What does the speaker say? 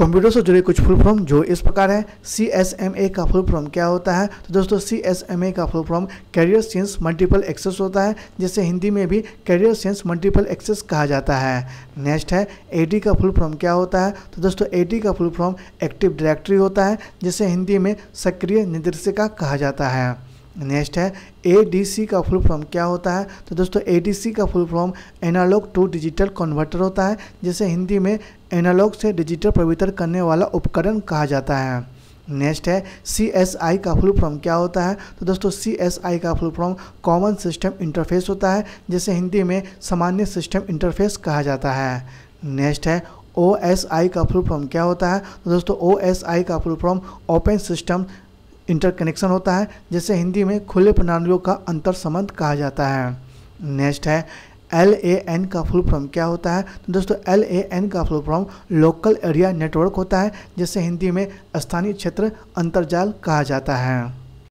computer से जुड़े कुछ फुल फॉर्म जो इस प्रकार है सी एस एम ए का फुल फॉर्म क्या होता है तो दोस्तों सी एस एम ए का full form carrier sense multiple access होता है जिसे हिंदी में भी कैरियर सेंस मल्टीपल एक्सेस कहा जाता है नेक्स्ट है ए डी का फुल फॉर्म क्या होता है तो दोस्तों ए डी का फुल फॉर्म एक्टिव डायरेक्टरी होता है जिसे हिंदी में सक्रिय निर्देशिका कहा जाता है नेक्स्ट है ए का फुल फॉर्म क्या होता है तो दोस्तों ए का full form analog to digital converter होता है जिसे हिंदी में एनालॉग से डिजिटल परिवर्तन करने वाला उपकरण कहा जाता है नेक्स्ट है सी एस आई का फुल फॉर्म क्या होता है तो दोस्तों सी एस आई का full form common system interface होता है जिसे हिंदी में सामान्य सिस्टम इंटरफेस कहा जाता है नेक्स्ट है ओ एस आई का फुल फॉर्म क्या होता है तो दोस्तों ओ एस आई का full form open system interconnection होता है जिसे हिंदी में खुले प्रणालियों का अंतर संबंध कहा जाता है नेक्स्ट है एल ए एन का फुल फॉर्म क्या होता है तो दोस्तों एल ए एन का full form local area network होता है जिसे हिंदी में स्थानीय क्षेत्र अंतरजाल कहा जाता है